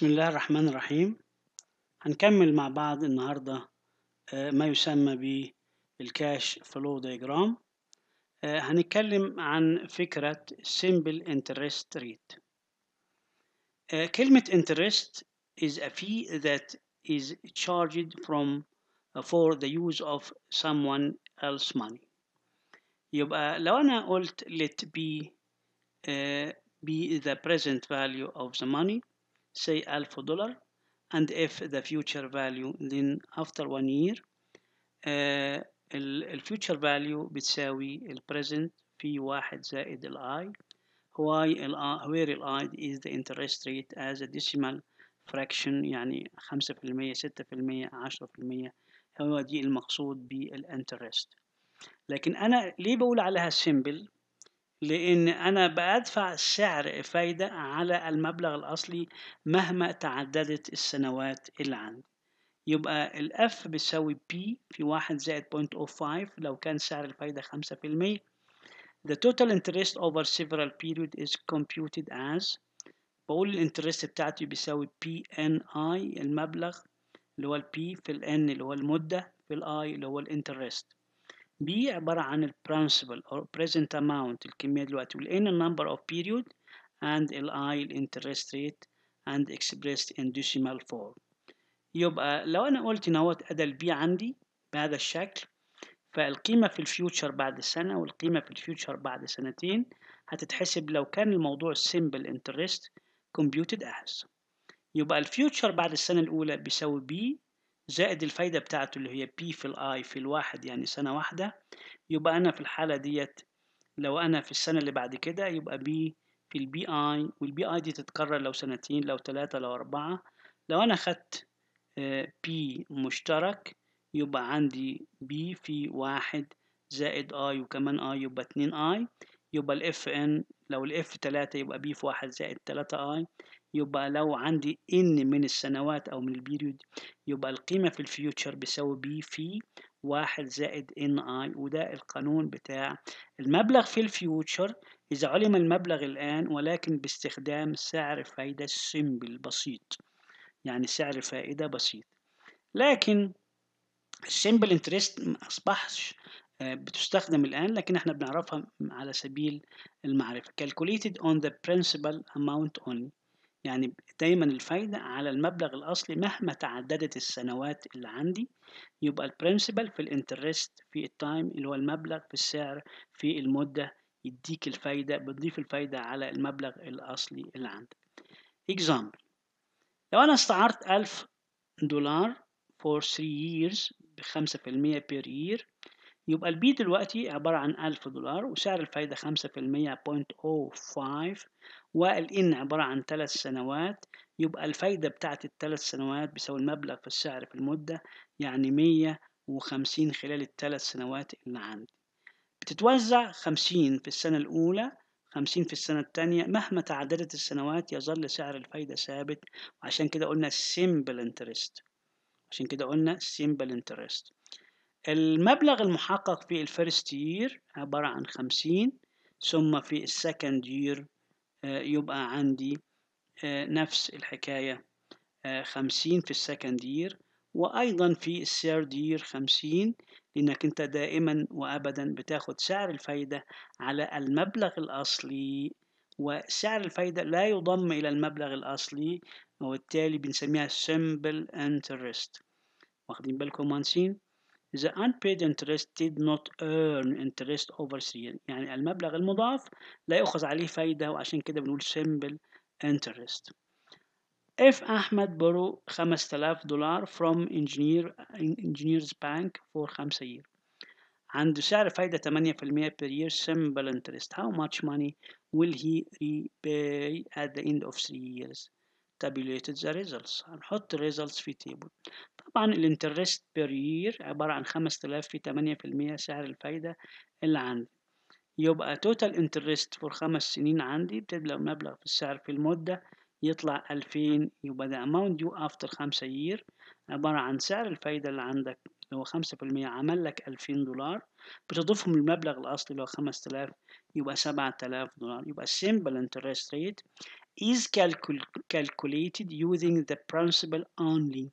بسم الله الرحمن الرحيم هنكمل مع بعض النهاردة ما يسمى بالكاش فلو ديجرام هنتكلم عن فكرة simple interest rate كلمة interest is a fee that is charged from for the use of someone else money يبقى لو أنا قلت let be be the present value of the money say alpha dollar and if the future value then after one year uh, future value بتساوي present في واحد زائد i why where i is the interest rate as a decimal fraction يعني خمسة في المية ستة في المية عشرة في المية هو دي المقصود بالانترست لكن أنا ليه بقول عليها simple لأن أنا بدفع سعر فايدة على المبلغ الأصلي مهما تعددت السنوات اللي عندي يبقى الاف F بتساوي P في واحد زائد بوينت او فايف لو كان سعر الفايدة خمسة في المية The total interest over several period is computed as بقول الانترست بتاعتي بيساوي بي ان اي المبلغ اللي هو البي في الان اللي هو المدة في الاي اللي هو الانترست B عبارة عن principal or present amount الكمية دلوقتي وال N number of period and ال I interest rate and expressed in decimal form يبقى لو أنا قلت إن هو أدى ال B عندي بهذا الشكل فالقيمة في الفيوتشر بعد سنة والقيمة في الفيوتشر بعد سنتين هتتحسب لو كان الموضوع simple interest computed as يبقى الفيوتشر بعد السنة الأولى بيساوي B زائد الفايدة بتاعته اللي هي بي في الاي في الواحد يعني سنة واحدة يبقى أنا في الحالة ديت لو أنا في السنة اللي بعد كده يبقى بي في البي اي والبي اي دي تتكرر لو سنتين لو ثلاثة لو أربعة لو أنا خدت بي آه، مشترك يبقى عندي بي في واحد زائد اي وكمان اي يبقى اتنين اي يبقى الاف ان لو الاف تلاتة يبقى بي في واحد زائد تلاتة اي يبقى لو عندي ان من السنوات او من البيريود يبقى القيمة في الفيوتشر بيساوي بي في واحد زائد ان اي وده القانون بتاع المبلغ في الفيوتشر إذا علم المبلغ الآن ولكن باستخدام سعر فايدة سيمبل بسيط يعني سعر فائدة بسيط لكن السيمبل انترست ما أصبحش بتستخدم الآن لكن احنا بنعرفها على سبيل المعرفة calculated on the principal amount only يعني دايما الفايدة على المبلغ الأصلي مهما تعددت السنوات اللي عندي يبقى البرنسبل في الانترست في التايم اللي هو المبلغ في السعر في المدة يديك الفايدة بتضيف الفايدة على المبلغ الأصلي اللي عندك example لو أنا استعرت ألف دولار for 3 years بخمسة في المية per year يبقى البي دلوقتي عبارة عن ألف دولار وسعر الفايدة خمسة في المية أو فايف والإن عبارة عن ثلاث سنوات يبقى الفايدة بتاعت الثلاث سنوات بيساوي المبلغ في السعر في المدة يعني مية وخمسين خلال الثلاث سنوات اللي عندي بتتوزع خمسين في السنة الأولى خمسين في السنة الثانية مهما تعددت السنوات يظل سعر الفايدة ثابت وعشان كده قلنا simple interest عشان كده قلنا simple interest المبلغ المحقق في الفيرست يير عبارة عن خمسين ثم في السكند آه، يير يبقى عندي آه، نفس الحكاية آه، خمسين في السكند يير وأيضا في الثيرد يير خمسين لأنك أنت دائما وأبدا بتاخد سعر الفايدة على المبلغ الأصلي وسعر الفايدة لا يضم إلى المبلغ الأصلي وبالتالي بنسميها simple interest واخدين بالكم مهندسين؟ The unpaid interest did not earn interest over three يعني المبلغ المضاف لا يؤخذ عليه فايدة وعشان كده بنقول simple interest if أحمد borrow 5000 دولار from engineer engineers bank for 5 year عند سعر فايدة 8% per year simple interest how much money will he repay at the end of 3 years tabulated the results هنحط results في table طبعا الانترست بير يير عبارة عن 5000 في 8% سعر الفايدة اللي عندي يبقى توتال انترست فور خمس سنين عندي بتبلغ مبلغ في السعر في المدة يطلع 2000 يبقى ذا أماونت يو أفتر خمسة يير عبارة عن سعر الفايدة اللي عندك اللي هو خمسة في المية عمل لك ألفين دولار بتضيفهم المبلغ الأصلي اللي هو خمس تلاف يبقى سبعة تلاف دولار يبقى سيمبل انترست ريت is calculated using the principal only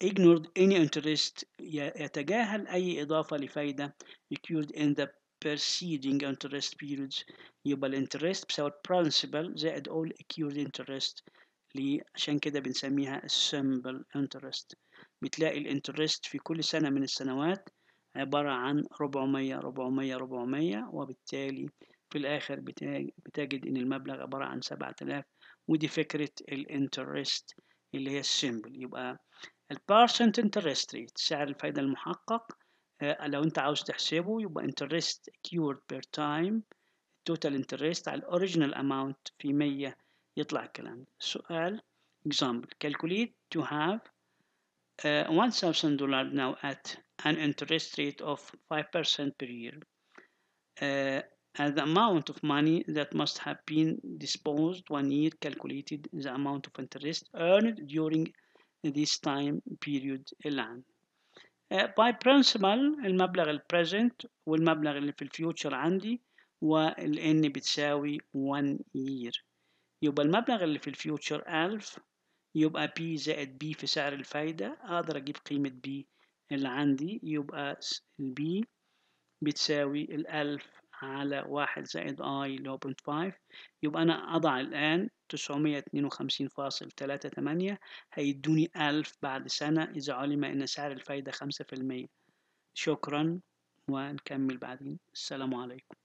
ignored any interest يتجاهل أي إضافة لفايدة occurred in the preceding interest periods يبقى الانترست بيساوي principal زائد all accrued interest ليه عشان كده بنسميها simple interest بتلاقي الانترست في كل سنة من السنوات عبارة عن 400 400 400 وبالتالي في الآخر بتجد إن المبلغ عبارة عن 7000 ودي فكرة الانترست اللي هي simple يبقى البارسنت انترست ريت سعر الفايدة المحقق آه لو انت عاوز تحسبه يبقى انترست كيورد بير تايم توتال انترست على الاوريجينال اماونت في 100 يطلع الكلام سؤال example calculate to have uh, 1000 دولار now at an interest rate of 5% per year uh, and the amount of money that must have been disposed one year calculated the amount of interest earned during this time period الآن uh, By برنسبل المبلغ ال present والمبلغ اللي في ال future عندي وال n بتساوي 1 year يبقى المبلغ اللي في ال future 1000 يبقى P زائد B في سعر الفايدة أقدر أجيب قيمة B اللي عندي يبقى ال B بتساوي الألف على واحد زائد I اللي هو 0.5 يبقى أنا أضع الآن 952.38 هيدوني ألف بعد سنة إذا علم أن سعر الفايدة 5% شكرا ونكمل بعدين السلام عليكم